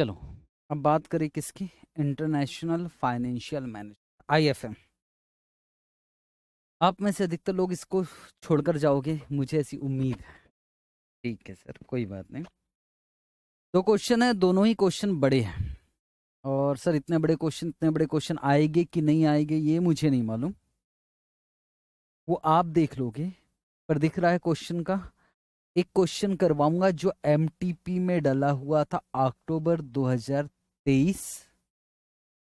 चलो अब बात करें किसकी इंटरनेशनल फाइनेंशियल मैनेजमेंट आईएफएम आप में से अधिकतर लोग इसको छोड़कर जाओगे मुझे ऐसी उम्मीद है ठीक है सर कोई बात नहीं दो क्वेश्चन है दोनों ही क्वेश्चन बड़े हैं और सर इतने बड़े क्वेश्चन इतने बड़े क्वेश्चन आएंगे कि नहीं आएंगे ये मुझे नहीं मालूम वो आप देख लोगे पर दिख रहा है क्वेश्चन का एक क्वेश्चन करवाऊंगा जो एम में डला हुआ था अक्टूबर 2023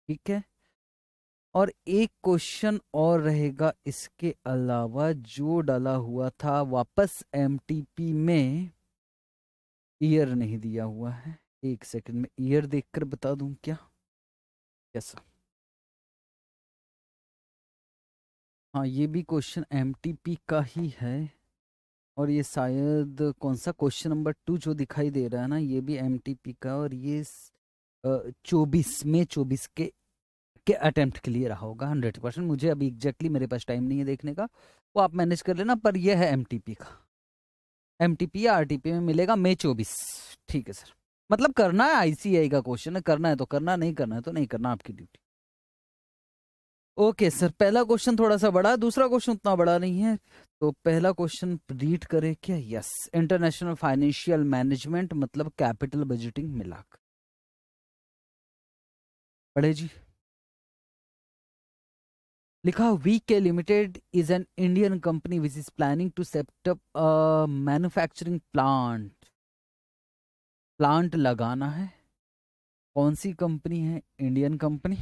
ठीक है और एक क्वेश्चन और रहेगा इसके अलावा जो डाला हुआ था वापस एम में ईयर नहीं दिया हुआ है एक सेकंड में ईयर देखकर बता दूं क्या कैसा हाँ ये भी क्वेश्चन एम का ही है और ये शायद कौन सा क्वेश्चन नंबर टू जो दिखाई दे रहा है ना ये भी एम का और ये चौबीस में चौबीस के के अटेम्प्ट के लिए रहा होगा हंड्रेड परसेंट मुझे अभी एग्जैक्टली मेरे पास टाइम नहीं है देखने का वो आप मैनेज कर लेना पर यह है एम का एम या आर में मिलेगा मई चौबीस ठीक है सर मतलब करना है आईसीआई का क्वेश्चन है करना है तो करना नहीं करना है तो नहीं करना आपकी ड्यूटी ओके सर पहला क्वेश्चन थोड़ा सा बड़ा दूसरा क्वेश्चन उतना बड़ा नहीं है तो पहला क्वेश्चन रीड करें क्या यस इंटरनेशनल फाइनेंशियल मैनेजमेंट मतलब कैपिटल बजटिंग मिलाकर पढ़े जी लिखा V K limited is an Indian company which is planning to setup a manufacturing plant plant लगाना है कौन सी कंपनी है इंडियन कंपनी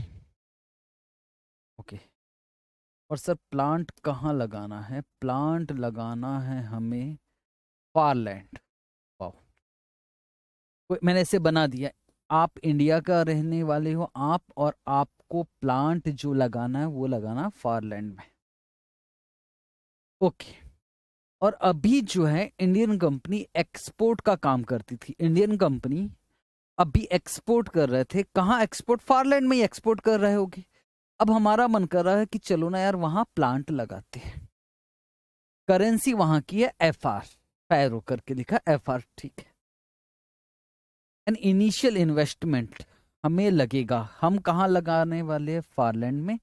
और सर प्लांट कहाँ लगाना है प्लांट लगाना है हमें फार लैंड मैंने ऐसे बना दिया आप इंडिया का रहने वाले हो आप और आपको प्लांट जो लगाना है वो लगाना फार लैंड में ओके और अभी जो है इंडियन कंपनी एक्सपोर्ट का काम करती थी इंडियन कंपनी अभी एक्सपोर्ट कर रहे थे कहाँ एक्सपोर्ट फारलैंड में ही एक्सपोर्ट कर रहे होगी अब हमारा मन कर रहा है कि चलो ना यार वहां प्लांट लगाते हैं करेंसी वहां की है एफ आर पैरो करके लिखा एफ आर ठीक है एन इनिशियल इन्वेस्टमेंट हमें लगेगा हम कहाँ लगाने वाले हैं फारलैंड में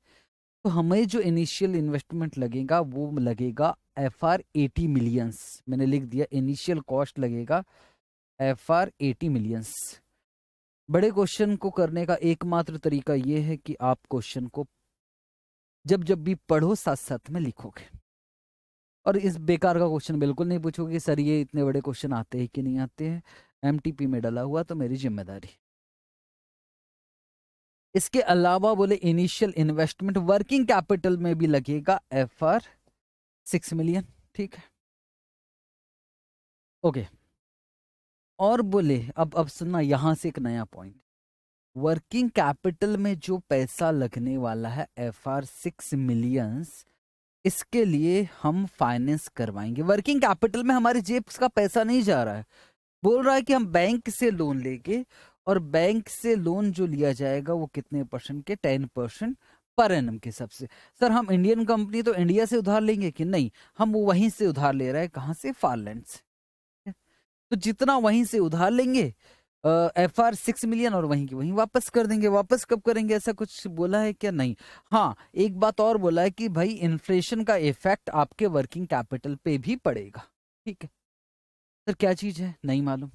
तो हमें जो इनिशियल इन्वेस्टमेंट लगेगा वो लगेगा एफ आर एटी मिलियंस मैंने लिख दिया इनिशियल कॉस्ट लगेगा एफ आर एटी मिलियंस बड़े क्वेश्चन को करने का एकमात्र तरीका यह है कि आप क्वेश्चन को जब जब भी पढ़ो साथ साथ में लिखोगे और इस बेकार का क्वेश्चन बिल्कुल नहीं पूछोगे सर ये इतने बड़े क्वेश्चन आते हैं कि नहीं आते हैं एम में डला हुआ तो मेरी जिम्मेदारी इसके अलावा बोले इनिशियल इन्वेस्टमेंट वर्किंग कैपिटल में भी लगेगा एफ आर सिक्स मिलियन ठीक है ओके okay. और बोले अब अब सुनना यहाँ से एक नया पॉइंट वर्किंग कैपिटल में जो पैसा लगने वाला है एफ आर सिक्स मिलियंस इसके लिए हम फाइनेंस करवाएंगे वर्किंग कैपिटल में हमारे जेब का पैसा नहीं जा रहा है बोल रहा है कि हम बैंक से लोन लेंगे और बैंक से लोन जो लिया जाएगा वो कितने परसेंट के टेन परसेंट पर एन के हिसाब से सर हम इंडियन कंपनी तो इंडिया से उधार लेंगे कि नहीं हम वहीं से उधार ले रहे हैं कहाँ से फारलैंड से तो जितना वहीं से उधार लेंगे एफ आर सिक्स मिलियन और वहीं की वहीं वापस कर देंगे वापस कब करेंगे ऐसा कुछ बोला है क्या नहीं हाँ एक बात और बोला है कि भाई इन्फ्लेशन का इफेक्ट आपके वर्किंग कैपिटल पे भी पड़ेगा ठीक है सर क्या चीज़ है नहीं मालूम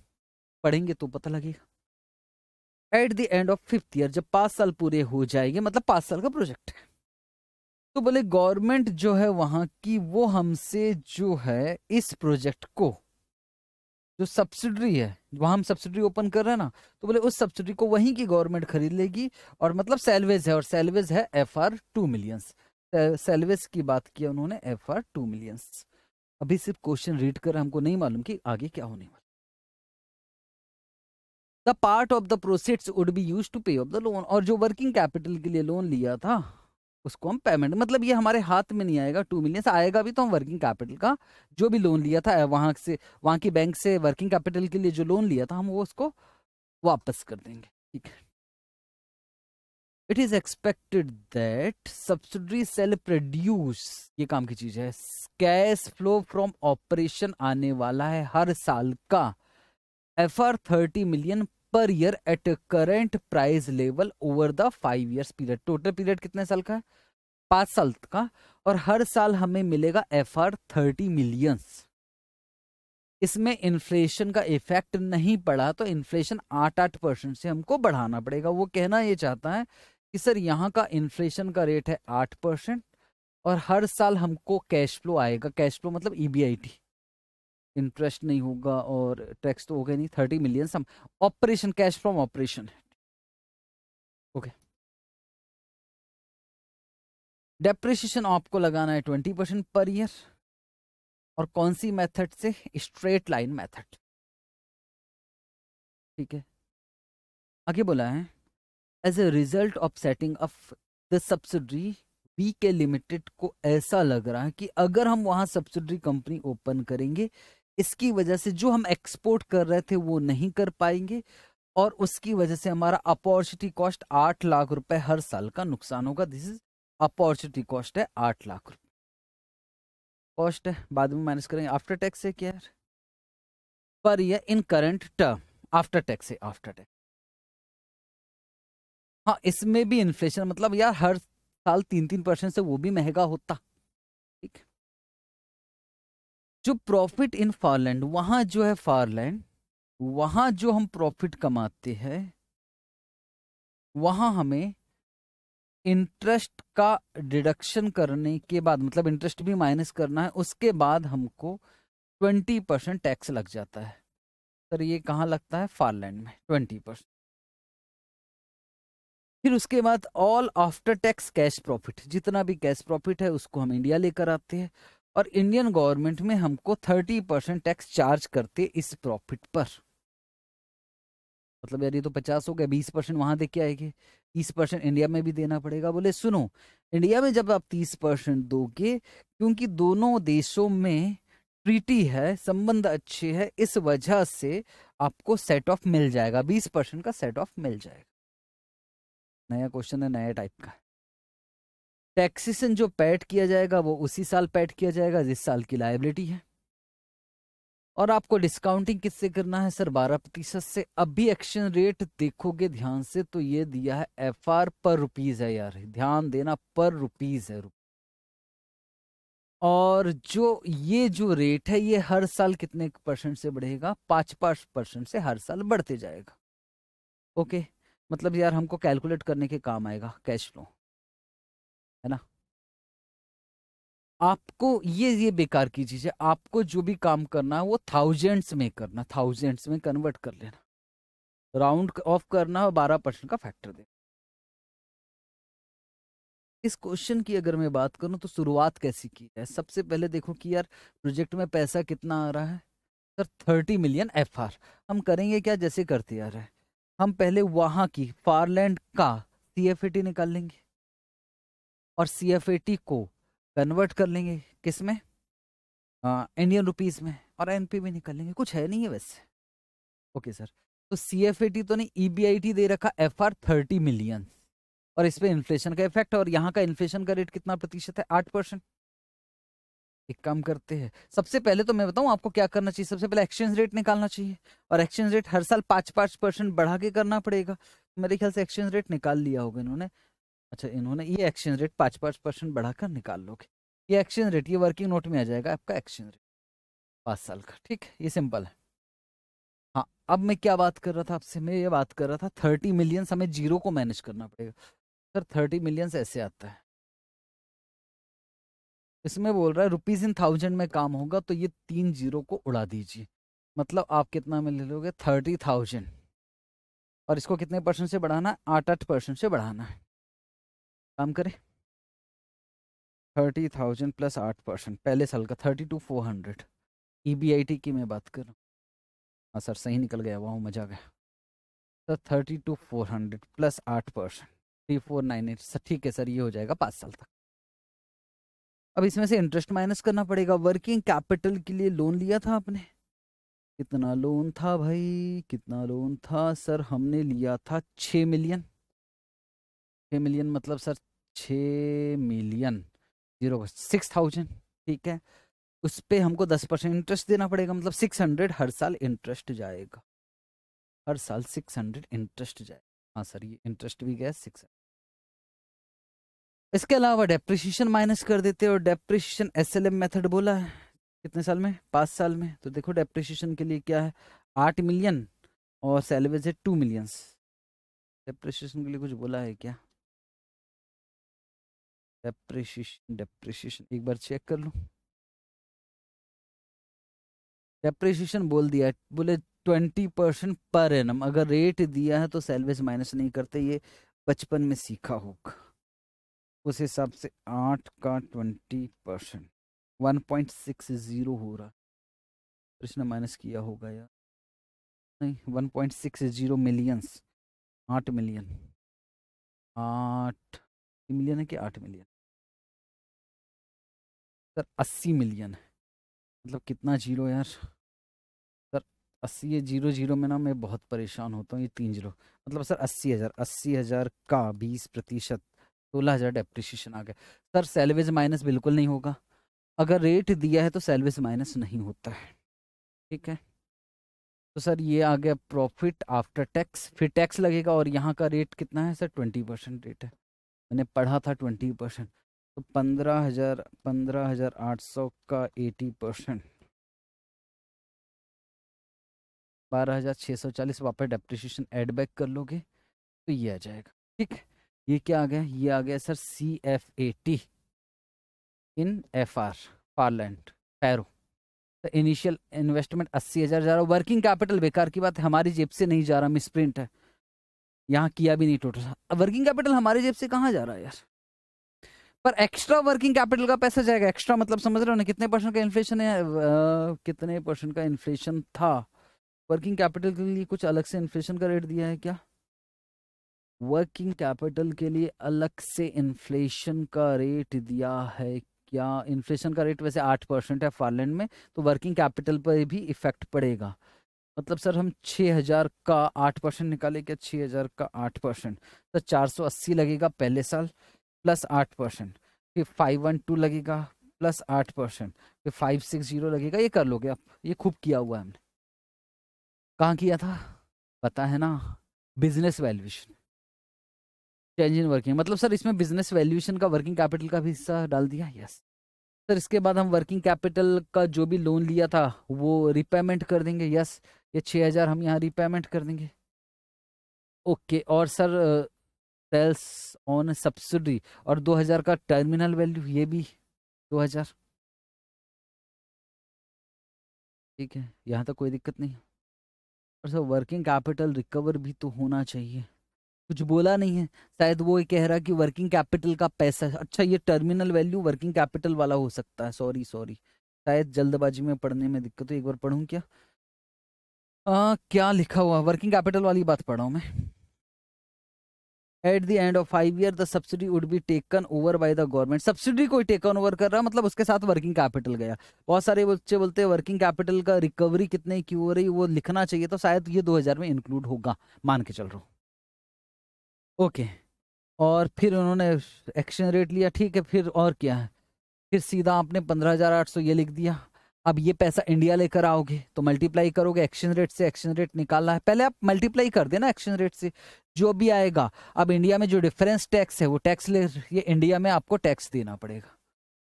पढ़ेंगे तो पता लगेगा at the end of fifth year जब पाँच साल पूरे हो जाएंगे मतलब पाँच साल का प्रोजेक्ट है तो बोले गवर्नमेंट जो है वहाँ की वो हमसे जो है इस प्रोजेक्ट को जो सब्सिडरी है वहाँ हम सब्सिडरी ओपन कर रहे हैं ना तो बोले उस सब्सिडरी को वहीं की गवर्नमेंट खरीद लेगी और मतलब सेलवेज है और सेलवेज है F R two millions salvage की बात किया उन्होंने एफ आर टू मिलियंस अभी सिर्फ क्वेश्चन रीड कर हमको नहीं मालूम कि आगे क्या होने वाला the part of the process would be use to pay off the loan और जो वर्किंग कैपिटल के लिए लोन लिया था उसको हम पेमेंट मतलब ये हमारे हाथ में नहीं आएगा टू मिलियन से आएगा भी तो हम वर्किंग कैपिटल का जो भी लोन लिया था वहाँ से वहाँ की बैंक से वर्किंग कैपिटल के लिए जो लोन लिया था हम वो उसको वापस कर देंगे ठीक है it is expected that subsidiary sell produce ये काम की चीज है कैश फ्लो फ्रॉम ऑपरेशन आने वाला है हर साल का F R thirty million per year at current price level over the five years period total period कितने साल का है पांच साल का और हर साल हमें मिलेगा एफ आर थर्टी मिलियंस इसमें इन्फ्लेशन का इफेक्ट नहीं पड़ा तो इन्फ्लेशन आठ आठ परसेंट से हमको बढ़ाना पड़ेगा वो कहना ये चाहता है कि सर यहाँ का इन्फ्लेशन का रेट है आठ परसेंट और हर साल हमको कैश फ्लो आएगा कैश फ्लो मतलब ई e इंटरेस्ट नहीं होगा और टैक्स तो हो गया नहीं thirty million some operation cash from operation okay depreciation आपको लगाना है ट्वेंटी परसेंट पर ईयर और कौन सी मेथड से स्ट्रेट लाइन मेथड ठीक है आगे बोला है as a result of setting of the subsidiary B K limited को ऐसा लग रहा है कि अगर हम वहां सब्सिडरी कंपनी ओपन करेंगे इसकी वजह से जो हम एक्सपोर्ट कर रहे थे वो नहीं कर पाएंगे और उसकी वजह से हमारा अपॉर्चुनिटी कॉस्ट आठ लाख रुपए हर साल का नुकसान होगा दिस इज अपॉर्चुनिटी कॉस्ट है आठ लाख रुपए कॉस्ट है बाद में माइनस करेंगे आफ्टर टैक्स से क्या पर यह in current term after tax है आफ्टर टैक्स हाँ इसमें भी इन्फ्लेशन मतलब यार हर साल तीन तीन परसेंट से वो भी महंगा होता जो प्रॉफिट इन फारलैंड वहां जो है फारलैंड वहां जो हम प्रॉफिट कमाते हैं वहां हमें इंटरेस्ट का डिडक्शन करने के बाद मतलब इंटरेस्ट भी माइनस करना है उसके बाद हमको ट्वेंटी परसेंट टैक्स लग जाता है सर ये कहाँ लगता है फारलैंड में ट्वेंटी परसेंट फिर उसके बाद all after tax cash profit जितना भी कैश प्रॉफिट है उसको हम इंडिया लेकर आते हैं और इंडियन गवर्नमेंट में हमको थर्टी परसेंट टैक्स चार्ज करते इस प्रॉफिट पर मतलब यार ये तो पचास हो गया बीस परसेंट वहां के आएगी तीस परसेंट इंडिया में भी देना पड़ेगा बोले सुनो इंडिया में जब आप तीस परसेंट दोगे क्योंकि दोनों देशों में ट्रीटी है संबंध अच्छे है इस वजह से आपको सेट ऑफ मिल जाएगा बीस परसेंट का सेट ऑफ मिल जाएगा नया क्वेश्चन है नया टाइप का टैक्सेशन जो पैड किया जाएगा वो उसी साल पैड किया जाएगा जिस साल की लाइबिलिटी है और आपको डिस्काउंटिंग किससे करना है सर बारह प्रतिशत से अभी एक्शन रेट देखोगे ध्यान से तो ये दिया है एफ आर पर रुपीज है यार ध्यान देना पर रुपीज है रुपीज। और जो ये जो रेट है ये हर साल कितने परसेंट से बढ़ेगा पाँच पाँच परसेंट से हर साल बढ़ते जाएगा ओके मतलब यार हमको कैलकुलेट करने के काम आएगा कैश फ्लो है ना आपको ये ये बेकार की चीज है आपको जो भी काम करना है वो थाउजेंड्स में करना थाउजेंड्स में कन्वर्ट कर लेना राउंड ऑफ करना और बारह परसेंट का फैक्टर देना इस क्वेश्चन की अगर मैं बात करूं तो शुरुआत कैसी की है सबसे पहले देखो कि यार प्रोजेक्ट में पैसा कितना आ रहा है सर थर्टी मिलियन एफ हम करेंगे क्या जैसे करते आ रहे हैं हम पहले वहाँ की फारलैंड का सी निकाल लेंगे और सी को कन्वर्ट कर लेंगे किस में इंडियन रुपीज़ में और एन में लेंगे कुछ है नहीं है वैसे ओके सर तो सी एफ ए टी तो नहीं ई बी आई टी दे रखा एफ आर थर्टी मिलियन और इस पर इन्फ्लेशन का इफेक्ट और यहाँ का इन्फ्लेशन का रेट कितना प्रतिशत है आठ परसेंट एक काम करते हैं सबसे पहले तो मैं बताऊं आपको क्या करना चाहिए सबसे पहले एक्सचेंज रेट निकालना चाहिए और एक्सचेंज रेट हर साल पाँच पाँच परसेंट बढ़ा के करना पड़ेगा मेरे ख्याल से एक्सचेंज रेट निकाल लिया होगा इन्होंने अच्छा इन्होंने ये एक्सचेंज रेट पाँच पाँच परसेंट बढ़ाकर निकाल लोगे ये एक्सचेंज रेट ये वर्किंग नोट में आ जाएगा आपका एक्सचेंज रेट पाँच साल का ठीक है ये सिंपल है हाँ अब मैं क्या बात कर रहा था आपसे मैं ये बात कर रहा था थर्टी मिलियंस हमें जीरो को मैनेज करना पड़ेगा सर थर्टी मिलियंस ऐसे आता है इसमें बोल रहा है रुपीज़ इन थाउजेंड में काम होगा तो ये तीन जीरो को उड़ा दीजिए मतलब आप कितना में ले लोगे थर्टी थाउजेंड और इसको कितने परसेंट से बढ़ाना है आठ आठ परसेंट से बढ़ाना है काम करें थर्टी थाउजेंड प्लस आठ परसेंट पहले साल का thirty two four hundred E B I T की मैं बात कर रहा हूँ हाँ सर सही निकल गया वहाँ मजा गया sir thirty two four hundred plus आठ percent three four nine eight sir ठीक है सर ये हो जाएगा पाँच साल तक अब इसमें से इंटरेस्ट माइनस करना पड़ेगा वर्किंग कैपिटल के लिए लोन लिया था आपने कितना लोन था भाई कितना लोन था सर हमने लिया था छः मिलियन छः मिलियन मतलब सर छः मिलियन जीरो सिक्स थाउजेंड ठीक है उस पर हमको दस परसेंट इंटरेस्ट देना पड़ेगा मतलब सिक्स हंड्रेड हर साल इंटरेस्ट जाएगा हर साल सिक्स हंड्रेड इंटरेस्ट जाएगा हाँ सर ये इंटरेस्ट भी गया सिक्स इसके अलावा डेप्रिसिएशन माइनस कर देते और depreciation S L M method बोला है कितने साल में पाँच साल में तो देखो डेप्रिसिएशन के लिए क्या है आठ मिलियन और सैलवेज है टू मिलियंस डेप्रिसिएशन के लिए कुछ बोला है क्या डेप्रिशिएशन डेप्रिशिएशन एक बार चेक कर लो डेप्रिशिएशन बोल दिया बोले ट्वेंटी परसेंट पर एन अगर रेट दिया है तो सैलवेज माइनस नहीं करते ये बचपन में सीखा होगा उस हिसाब से आठ का twenty percent one point six zero हो रहा तो इसने माइनस किया होगा यार नहीं one point six zero millions आठ मिलियन आठ मिलियन है कि आठ मिलियन सर अस्सी मिलियन है मतलब कितना जीरो यार सर अस्सी ये जीरो जीरो में ना मैं बहुत परेशान होता हूँ ये तीन जीरो मतलब सर अस्सी हज़ार अस्सी हज़ार का बीस प्रतिशत सोलह हज़ार डेप्रिशिएशन आ गया सर सेलवेज माइनस बिल्कुल नहीं होगा अगर रेट दिया है तो सेलवेज माइनस नहीं होता है ठीक है तो सर ये आ गया प्रॉफिट आफ्टर टैक्स फिर टैक्स लगेगा और यहाँ का रेट कितना है सर ट्वेंटी परसेंट रेट है मैंने पढ़ा था ट्वेंटी परसेंट तो पंद्रह हजार पंद्रह हजार आठ सौ का एटी परसेंट बारह हजार छः सौ चालीस वापस डेप्रिशिएशन एड बैक कर लोगे तो ये आ जाएगा ठीक ये क्या आ गया ये आ गया sir C F A T in F R पार्लैंड पैरो इनिशियल इन्वेस्टमेंट अस्सी हज़ार जा रहा वर्किंग कैपिटल बेकार की बात है हमारी जेब से नहीं जा रहा मिसप्रिंट है यहाँ किया भी नहीं टोटल वर्किंग कैपिटल हमारी जेब से कहाँ जा रहा है यार पर एक्स्ट्रा वर्किंग कैपिटल का पैसा जाएगा एक्स्ट्रा मतलब समझ रहे हो ना कितने परसेंट का इन्फ्लेशन है आ, कितने परसेंट का इन्फ्लेशन था वर्किंग कैपिटल के लिए कुछ अलग से इन्फ्लेशन का रेट दिया है क्या वर्किंग कैपिटल के लिए अलग से इन्फ्लेशन का रेट दिया है क्या इन्फ्लेशन का रेट वैसे आठ परसेंट है फॉरलैंड में तो वर्किंग कैपिटल पर भी इफेक्ट पड़ेगा मतलब सर हम छः हज़ार का आठ परसेंट निकाले क्या छः हज़ार का आठ परसेंट तो चार सौ अस्सी लगेगा पहले साल प्लस आठ परसेंट फिर फाइव वन टू लगेगा प्लस आठ परसेंट फिर फाइव सिक्स जीरो लगेगा ये कर लोगे आप ये खूब किया हुआ है हमने कहाँ किया था पता है ना business valuation change in working मतलब सर इसमें बिजनेस वैल्यूएशन का वर्किंग कैपिटल का भी हिस्सा डाल दिया यस सर इसके बाद हम वर्किंग कैपिटल का जो भी लोन लिया था वो रिपेमेंट कर देंगे यस ये छः हज़ार हम यहाँ रिपेमेंट कर देंगे ओके और सर सेल्स ऑन सब्सिडी और 2000 का टर्मिनल वैल्यू ये भी 2000 ठीक है यहाँ तक तो कोई दिक्कत नहीं और सर वर्किंग कैपिटल रिकवर भी तो होना चाहिए कुछ बोला नहीं है शायद वो ये कह रहा कि वर्किंग कैपिटल का पैसा अच्छा ये टर्मिनल वैल्यू वर्किंग कैपिटल वाला हो सकता है सॉरी सॉरी शायद जल्दबाजी में पढ़ने में दिक्कत हो एक बार पढ़ूँ क्या आ, क्या लिखा हुआ वर्किंग कैपिटल वाली बात पढ़ाऊँ मैं at the end of five year the subsidy would be taken over by the government subsidy कोई टेकन ओवर कर रहा है मतलब उसके साथ वर्किंग कैपिटल गया बहुत सारे बच्चे बोलते हैं वर्किंग कैपिटल का रिकवरी कितने की हो रही वो लिखना चाहिए तो शायद ये 2000 में इंक्लूड होगा मान के चल रहा हूँ ओके और फिर उन्होंने एक्शन रेट लिया ठीक है फिर और क्या है फिर सीधा आपने पंद्रह ये लिख दिया अब ये पैसा इंडिया लेकर आओगे तो मल्टीप्लाई करोगे एक्सचेंज रेट से एक्सचेंज रेट निकालना है पहले आप मल्टीप्लाई कर देना एक्सचेंज रेट से जो भी आएगा अब इंडिया में जो डिफरेंस टैक्स है वो टैक्स ले ये इंडिया में आपको टैक्स देना पड़ेगा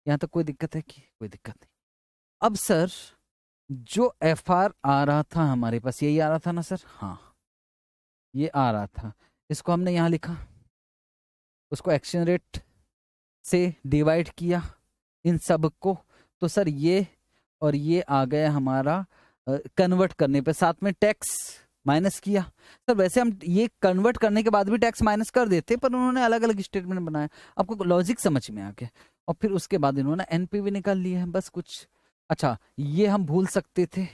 यहाँ तक तो कोई दिक्कत है कि कोई दिक्कत नहीं अब सर जो एफ आर आ रहा था हमारे पास यही आ रहा था ना सर हाँ ये आ रहा था इसको हमने यहाँ लिखा उसको एक्सचेंज रेट से डिवाइड किया इन सब को तो सर ये और ये आ गया हमारा कन्वर्ट करने पे साथ में टैक्स माइनस किया सर वैसे हम ये कन्वर्ट करने के बाद भी टैक्स माइनस कर देते पर उन्होंने अलग अलग स्टेटमेंट बनाया आपको लॉजिक समझ में आ गया और फिर उसके बाद इन्होंने एनपीवी निकाल लिया है बस कुछ अच्छा ये हम भूल सकते थे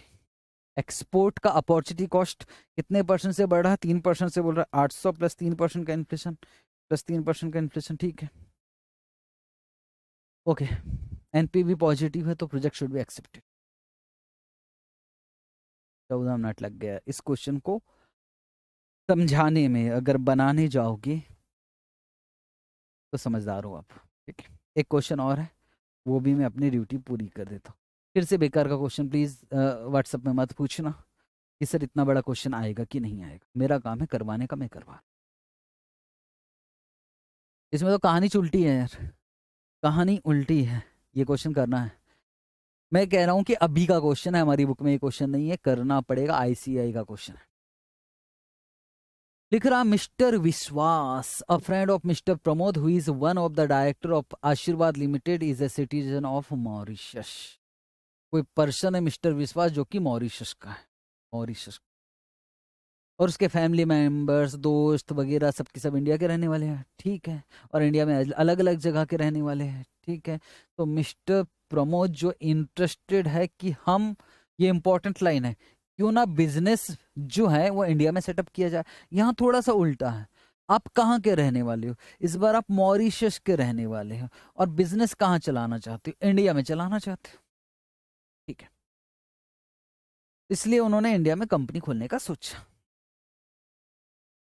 एक्सपोर्ट का अपॉर्चुनिटी कॉस्ट कितने परसेंट से बढ़ रहा है तीन परसेंट से बोल रहा है आठ सौ प्लस तीन परसेंट का इन्फ्लेशन प्लस तीन परसेंट का इन्फ्लेशन ठीक है ओके okay. एनपीवी पॉजिटिव है तो प्रोजेक्ट शुड बी एक्सेप्टेड चौदह मिनट लग गया इस क्वेश्चन को समझाने में अगर बनाने जाओगे तो समझदार हो आप ठीक है एक क्वेश्चन और है वो भी मैं अपनी ड्यूटी पूरी कर देता हूँ फिर से बेकार का क्वेश्चन प्लीज़ व्हाट्सएप में मत पूछना कि सर इतना बड़ा क्वेश्चन आएगा कि नहीं आएगा मेरा काम है करवाने का मैं करवा इसमें तो कहानी उल्टी है यार कहानी उल्टी है ये क्वेश्चन करना है मैं कह रहा हूँ कि अभी का क्वेश्चन है हमारी बुक में ये क्वेश्चन नहीं है करना पड़ेगा आईसीआई का क्वेश्चन है लिख रहा mister Vishwas a friend of mister Pramod who is one of the director of Ashirwad limited is a citizen of Mauritius कोई पर्सन है मिस्टर विश्वास जो कि मॉरिशस का है मॉरिशस और उसके फैमिली मेंबर्स दोस्त वगैरह सब के सब इंडिया के रहने वाले हैं ठीक है और इंडिया में अलग अलग जगह के रहने वाले हैं ठीक है तो मिस्टर प्रमोद जो इंटरेस्टेड है कि हम ये इम्पोर्टेंट लाइन है क्यों ना बिजनेस जो है वो इंडिया में सेटअप किया जाए यहाँ थोड़ा सा उल्टा है आप कहाँ के रहने वाले हो इस बार आप मॉरिशस के रहने वाले हो और बिजनेस कहाँ चलाना चाहते हो इंडिया में चलाना चाहते हो ठीक है इसलिए उन्होंने इंडिया में कंपनी खोलने का सोचा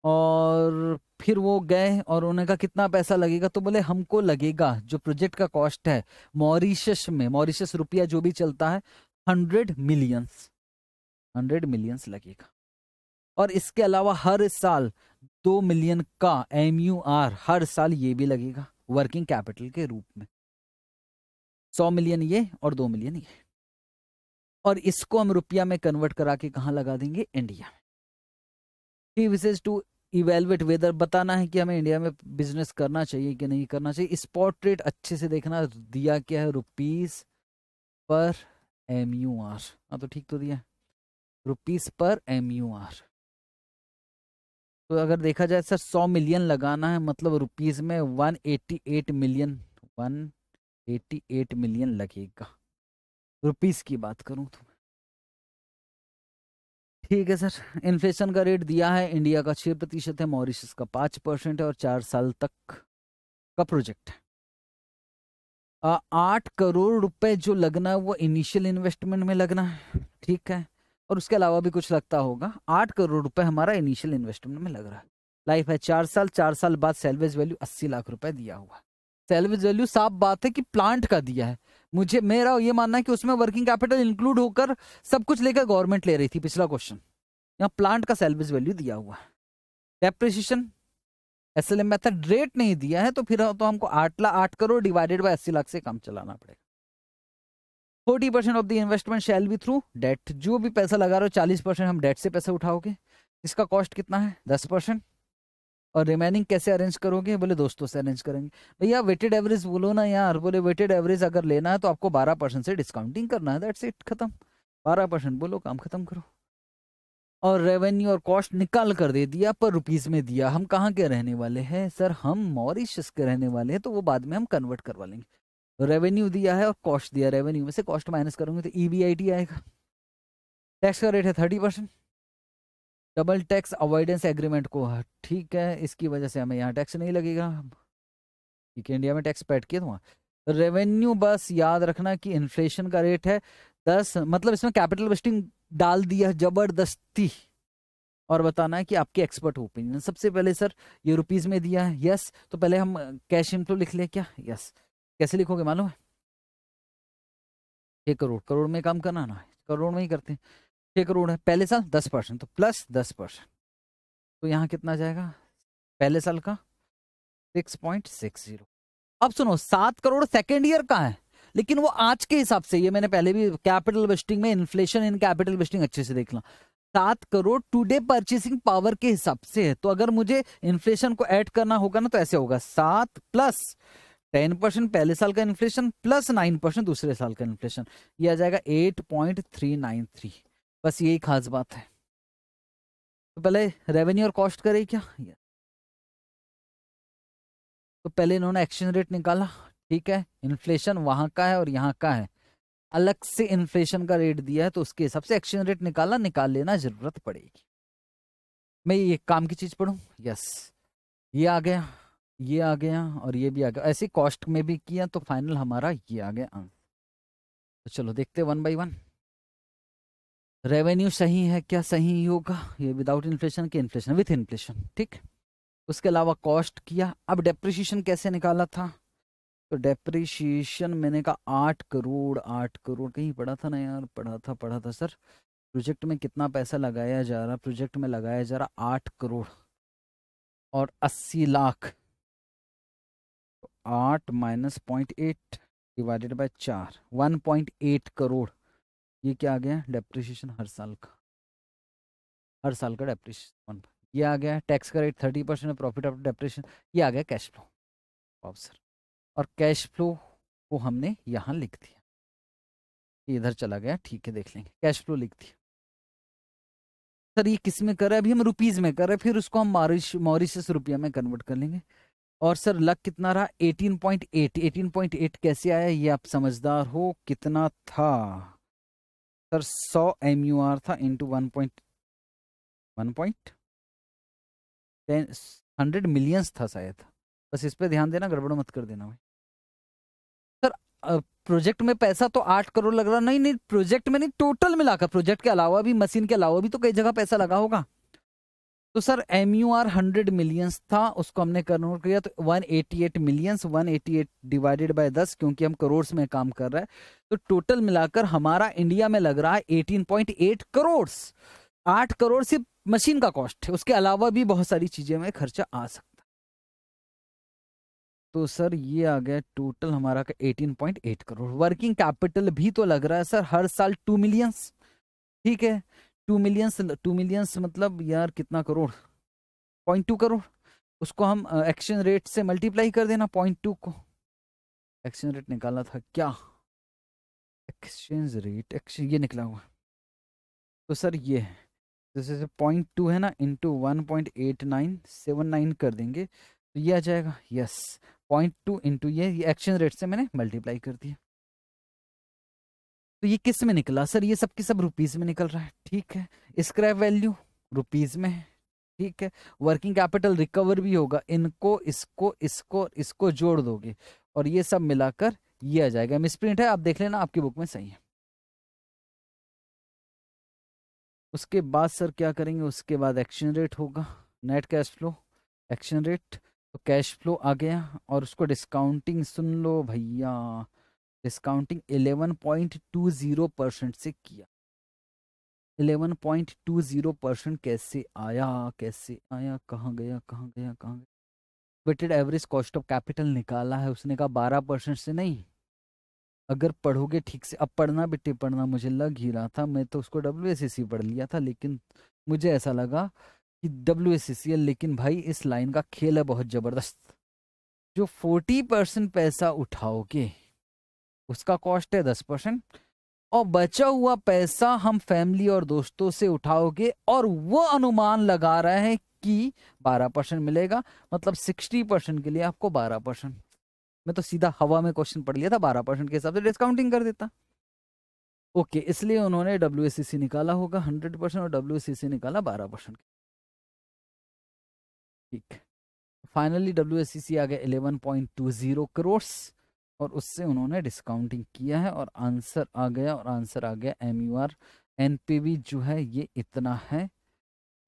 और फिर वो गए और उन्होंने कहा कितना पैसा लगेगा तो बोले हमको लगेगा जो प्रोजेक्ट का कॉस्ट है मॉरिशस में मॉरिशस रुपया जो भी चलता है हंड्रेड मिलियंस हंड्रेड मिलियंस लगेगा और इसके अलावा हर साल दो मिलियन का एम यू आर हर साल ये भी लगेगा वर्किंग कैपिटल के रूप में सौ मिलियन ये और दो मिलियन ये और इसको हम रुपया में कन्वर्ट करा के कहाँ लगा देंगे इंडिया में टू इवेलुएट वेदर बताना है कि हमें इंडिया में बिजनेस करना चाहिए कि नहीं करना चाहिए स्पॉट रेट अच्छे से देखना दिया क्या है रुपीस पर एम यू आर हाँ तो ठीक तो दिया रुपीस पर एम यू आर तो अगर देखा जाए सर सौ मिलियन लगाना है मतलब रुपीस में one eighty eight million one eighty eight million लगेगा रुपीस की बात करूँ तो ठीक है सर इन्फ्लेशन का रेट दिया है इंडिया का छः प्रतिशत है मॉरिशस का पाँच परसेंट है और चार साल तक का प्रोजेक्ट है आठ करोड़ रुपए जो लगना है वो इनिशियल इन्वेस्टमेंट में लगना है ठीक है और उसके अलावा भी कुछ लगता होगा आठ करोड़ रुपए हमारा इनिशियल इन्वेस्टमेंट में लग रहा है लाइफ है चार साल चार साल बाद सेल्वेज वैल्यू अस्सी लाख रुपए दिया हुआ सेल्वेज वैल्यू साफ बात है कि प्लांट का दिया है मुझे मेरा ये मानना है कि उसमें वर्किंग कैपिटल इंक्लूड होकर सब कुछ लेकर गवर्नमेंट ले रही थी पिछला क्वेश्चन यहाँ प्लांट का सेल्विज वैल्यू दिया हुआ है depreciation S L method rate नहीं दिया है तो फिर तो हमको आठ लाख आठ करोड़ डिवाइडेड बाय अस्सी लाख से कम चलाना पड़ेगा forty percent of the investment shall be through debt जो भी पैसा लगा रहे हो चालीस परसेंट हम डेट से पैसा उठाओगे इसका कॉस्ट कितना है दस परसेंट और रिमेनिंग कैसे अरेंज करोगे बोले दोस्तों से अरेंज करेंगे भैया वेटेड एवरेज बोलो ना यार बोले वेटेड एवरेज अगर लेना है तो आपको बारह परसेंट से डिस्काउंटिंग करना है दैट्स इट खत्म बारह परसेंट बोलो काम खत्म करो और रेवेन्यू और कॉस्ट निकाल कर दे दिया पर रुपीस में दिया हम कहाँ के रहने वाले हैं सर हम मॉरिशस के रहने वाले हैं तो वो बाद में हम कन्वर्ट करवा लेंगे रेवेन्यू तो दिया है और कॉस्ट दिया रेवेन्यू में से कॉस्ट माइनस करूंगे तो ई बी आई टी आएगा टैक्स का रेट है thirty percent double tax avoidance agreement को हाँ, ठीक है इसकी वजह से हमें यहाँ टैक्स नहीं लगेगा ठीक है इंडिया में टैक्स पैट किया था तो रेवेन्यू तो बस याद रखना कि इन्फ्लेशन का रेट है दस मतलब इसमें कैपिटल वेस्टिंग डाल दिया जबरदस्ती और बताना है कि आपके एक्सपर्ट ओपिनियन सबसे पहले सर ये रुपीज में दिया है यस तो पहले हम कैश इनफ्लो लिख लें क्या यस कैसे लिखोगे मालूम है छह करोड़ करोड़ में काम करना ना करोड़ में ही करते हैं छह करोड़ है पहले साल दस परसेंट तो प्लस दस परसेंट तो यहाँ कितना जाएगा पहले साल का सिक्स पॉइंट सिक्स जीरो अब सुनो सात करोड़ सेकेंड ईयर का है लेकिन वो आज के हिसाब से ये मैंने पहले भी कैपिटल वेस्टिंग में इन्फ्लेशन इन कैपिटल वेस्टिंग अच्छे से देख लो सात करोड़ टुडे परचेसिंग पावर के हिसाब से है तो अगर मुझे इन्फ्लेशन को ऐड करना होगा ना तो ऐसे होगा सात प्लस टेन परसेंट पहले साल का इन्फ्लेशन प्लस नाइन परसेंट दूसरे साल का इन्फ्लेशन ये आ जाएगा eight point three nine three बस यही खास बात है तो पहले रेवेन्यू और कॉस्ट करे क्या तो पहले इन्होंने एक्सचेंज रेट निकाला ठीक है इन्फ्लेशन वहां का है और यहाँ का है अलग से इन्फ्लेशन का रेट दिया है तो उसके हिसाब से एक्सचेंज रेट निकाला निकाल लेना जरूरत पड़ेगी मैं ये काम की चीज पढ़ू यस ये आ गया ये आ गया और ये भी आ गया ऐसे कॉस्ट में भी किया तो फाइनल हमारा ये आ गया हाँ। तो चलो देखते वन बाई वन रेवेन्यू सही है क्या सही होगा ये विदाउट इन्फ्लेशन के इन्फ्लेशन विथ इन्फ्लेशन ठीक उसके अलावा कॉस्ट किया अब डेप्रिशिएशन कैसे निकाला था तो डेप्रिशिएशन मैंने कहा आठ करोड़ आठ करोड़ कहीं पढ़ा था ना यार पढ़ा था पढ़ा था सर प्रोजेक्ट में कितना पैसा लगाया जा रहा प्रोजेक्ट में लगाया जा रहा आठ करोड़ और अस्सी लाख तो आठ minus point eight divided by चार वन पॉइंट एट करोड़ ये क्या आ गया डेप्रिशिएशन हर साल का हर साल का डेप्रिशिएशन ये आ गया टैक्स का rate thirty percent profit of depreciation ये आ गया कैश फ्लो सर और कैश फ्लो को हमने यहाँ लिख दिया इधर चला गया ठीक है देख लेंगे कैश फ्लो लिख दिया सर ये किस में कर रहे हैं अभी हम रुपीज में कर रहे हैं फिर उसको हम मॉरिश मॉरिशस रुपया में कन्वर्ट कर लेंगे और सर लक कितना रहा 18.8 18.8 कैसे आया ये आप समझदार हो कितना था सर 100 एम यू आर था into one point one point hundred millions था शायद बस इस पे ध्यान देना गड़बड़ मत कर देना भाई प्रोजेक्ट में पैसा तो आठ करोड़ लग रहा नहीं नहीं प्रोजेक्ट में नहीं टोटल मिलाकर प्रोजेक्ट के अलावा भी मशीन के अलावा भी तो कई जगह पैसा लगा होगा तो sir M U R hundred millions था उसको हमने कन्वर्ट किया तो one eighty eight millions one eighty eight divided by दस क्योंकि हम करोड़ में काम कर रहे हैं तो टोटल मिलाकर हमारा इंडिया में लग रहा है एटीन पॉइंट एट करोड़ आठ करोड़ सिर्फ मशीन का कॉस्ट है उसके अलावा भी बहुत सारी चीजें में खर्चा आ सकता तो सर ये आ गया टोटल हमारा का 18.8 करोड़ वर्किंग कैपिटल भी तो लग रहा है सर हर साल टू मिलियंस ठीक है टू मिलियंस टू मिलियंस मतलब यार कितना करोड़ पॉइंट टू करोड़ उसको हम एक्सचेंज रेट से मल्टीप्लाई कर देना पॉइंट टू को एक्सचेंज रेट निकाला था क्या एक्सचेंज रेट एक्सचेंज ये निकला हुआ तो सर ये है जैसे पॉइंट टू है ना into one point eight nine seven nine कर देंगे तो ये आ जाएगा यस पॉइंट टू इंटू ये एक्शन रेट से मैंने मल्टीप्लाई कर दिया तो ये किस में निकला सर ये सब के सब रुपीज में निकल रहा है ठीक है स्क्रैप वैल्यू रुपीज में ठीक है वर्किंग कैपिटल रिकवर भी होगा इनको इसको इसको इसको जोड़ दोगे और ये सब मिलाकर ये आ जाएगा मिसप्रिंट है आप देख लेना आपकी बुक में सही है उसके बाद सर क्या करेंगे उसके बाद एक्शन रेट होगा net cash flow exchange rate तो कैश फ्लो आ गया और उसको डिस्काउंटिंग सुन लो भैया डिस्काउंटिंग 11.20 परसेंट से किया 11.20 परसेंट कैसे आया कैसे आया कहाँ गया कहाँ गया कहाँ गया weighted average cost of capital निकाला है उसने कहा बारह परसेंट से नहीं अगर पढ़ोगे ठीक से अब पढ़ना बेटे पढ़ना मुझे लग ही रहा था मैं तो उसको डब्ल्यू पढ़ लिया था लेकिन मुझे ऐसा लगा डब्ल्यू लेकिन भाई इस लाइन का खेल है बहुत ज़बरदस्त जो फोर्टी परसेंट पैसा उठाओगे उसका कॉस्ट है दस परसेंट और बचा हुआ पैसा हम फैमिली और दोस्तों से उठाओगे और वो अनुमान लगा रहे हैं कि बारह परसेंट मिलेगा मतलब सिक्सटी परसेंट के लिए आपको बारह परसेंट मैं तो सीधा हवा में क्वेश्चन पढ़ लिया था बारह परसेंट के हिसाब से डिस्काउंटिंग कर देता ओके इसलिए उन्होंने डब्ल्यू निकाला होगा हंड्रेड परसेंट और डब्ल्यू निकाला बारह परसेंट ठीक फाइनली डब्ल्यू e आ गया eleven point two zero crore और उससे उन्होंने डिस्काउंटिंग किया है और आंसर आ गया और आंसर आ गया M U R N P V जो है ये इतना है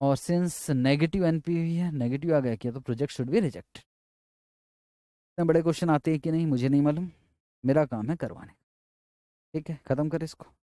और सिंस नेगेटिव एन है नेगेटिव आ गया क्या तो प्रोजेक्ट शुड बी रिजेक्ट इतने बड़े क्वेश्चन आते हैं कि नहीं मुझे नहीं मालूम मेरा काम है करवाने ठीक है ख़त्म कर इसको